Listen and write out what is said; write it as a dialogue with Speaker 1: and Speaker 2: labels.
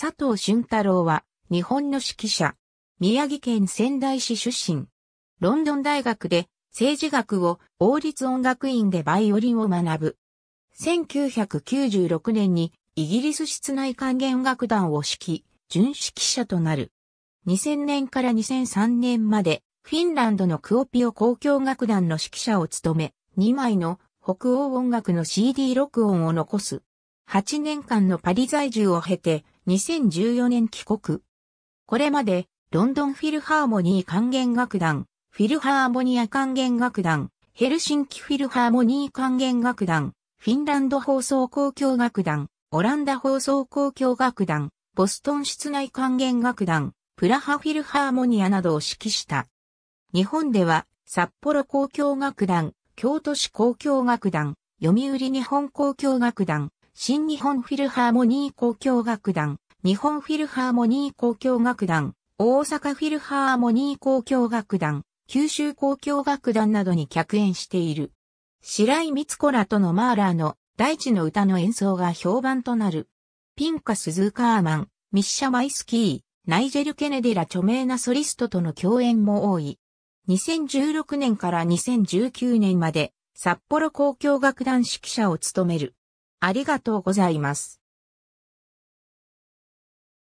Speaker 1: 佐藤俊太郎は、
Speaker 2: 日本の指揮者。宮城県仙台市出身。ロンドン大学で、政治学を王立音楽院でバイオリンを学ぶ。1996年にイギリス室内管弦楽団を指揮、準指揮者となる。2000年から2003年までフィンランドのクオピオ交響楽団の指揮者を務め、2枚の北欧音楽の CD 録音を残す。8年間のパリ在住を経て、2014年帰国。これまで、ロンドンフィルハーモニー管弦楽団、フィルハーモニア管弦楽団、ヘルシンキフィルハーモニー管弦楽団、フィンランド放送交響楽団、オランダ放送交響楽団、ボストン室内管弦楽団、プラハフィルハーモニアなどを指揮した。日本では、札幌交響楽団、京都市交響楽団、読売日本交響楽団、新日本フィルハーモニー交響楽団、日本フィルハーモニー交響楽団、大阪フィルハーモニー交響楽団、九州交響楽団などに客演している。白井光子らとのマーラーの大地の歌の演奏が評判となる。ピンカ・スズーカーマン、ミッシャ・マイスキー、ナイジェル・ケネディら著名なソリストとの共演も多い。2016年から2019年まで札幌交響楽団指揮者を務める。
Speaker 1: ありがとうございます。